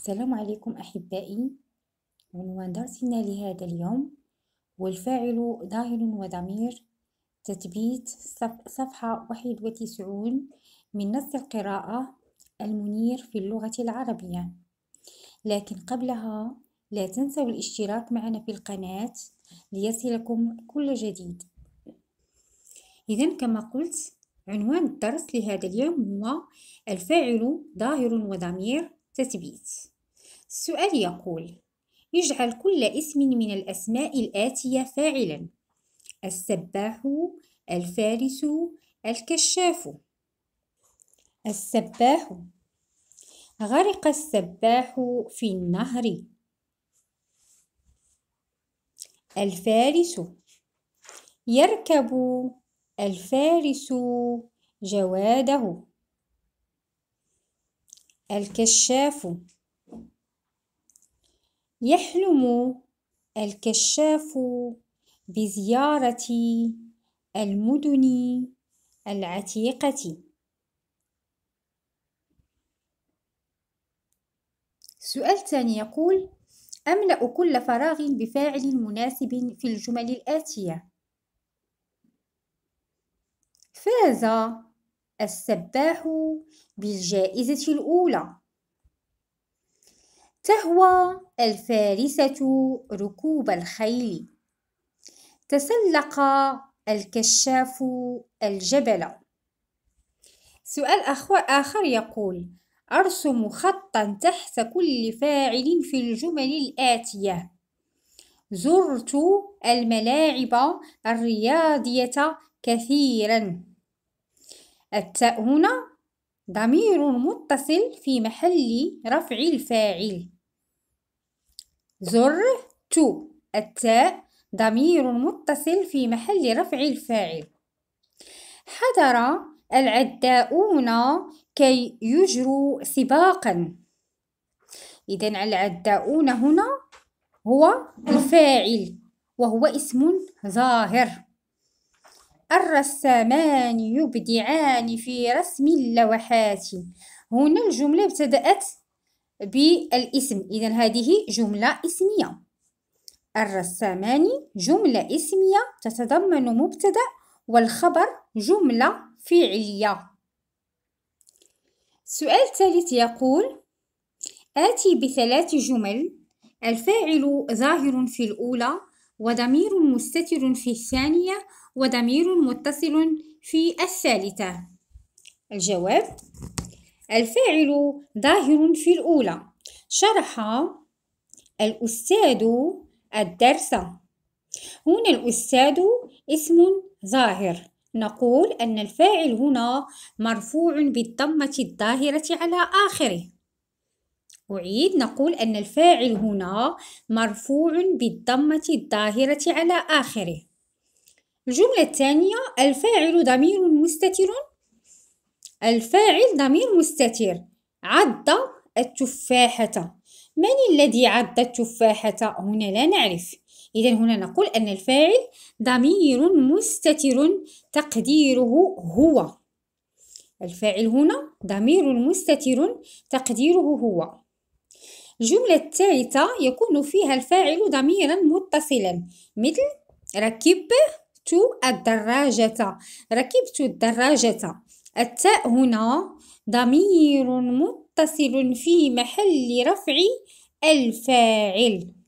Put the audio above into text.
السلام عليكم أحبائي عنوان درسنا لهذا اليوم والفاعل ظاهر وضمير تثبيت صفحة 91 من نص القراءة المنير في اللغة العربية لكن قبلها لا تنسوا الاشتراك معنا في القناة ليصلكم كل جديد إذا كما قلت عنوان الدرس لهذا اليوم هو الفاعل ظاهر وضمير تثبيت السؤال يقول اجعل كل اسم من الأسماء الآتية فاعلا السباح الفارس الكشاف السباح غرق السباح في النهر الفارس يركب الفارس جواده الكشاف يحلم الكشاف بزيارة المدن العتيقة السؤال الثاني يقول أملأ كل فراغ بفاعل مناسب في الجمل الآتية فاز السباح بالجائزة الأولى تهوى الفارسة ركوب الخيل تسلق الكشاف الجبل سؤال آخر يقول أرسم خطا تحت كل فاعل في الجمل الآتية زرت الملاعب الرياضية كثيرا التاء هنا ضمير متصل في محل رفع الفاعل زر تو التاء ضمير متصل في محل رفع الفاعل حضر العداؤون كي يجروا سباقا إذا العداؤون هنا هو الفاعل وهو اسم ظاهر الرسامان يبدعان في رسم اللوحات هنا الجملة ابتدأت بالاسم إذا هذه جملة اسمية الرسامان جملة اسمية تتضمن مبتدأ والخبر جملة فعلية السؤال الثالث يقول آتي بثلاث جمل الفاعل ظاهر في الأولى وضمير مستتر في الثانية وضمير متصل في الثالثة الجواب الفاعل ظاهر في الأولى شرح الأستاذ الدرس هنا الأستاذ اسم ظاهر نقول أن الفاعل هنا مرفوع بالضمة الظاهرة على آخره أعيد نقول أن الفاعل هنا مرفوع بالضمة الظاهرة على آخره الجملة الثانية الفاعل ضمير مستتر الفاعل ضمير مستتر عض التفاحة من الذي عض التفاحة هنا لا نعرف إذا هنا نقول أن الفاعل ضمير مستتر تقديره هو الفاعل هنا ضمير مستتر تقديره هو الجملة الثالثة يكون فيها الفاعل ضميرا متصلا مثل ركبت الدراجة ركبت الدراجة التاء هنا ضمير متصل في محل رفع الفاعل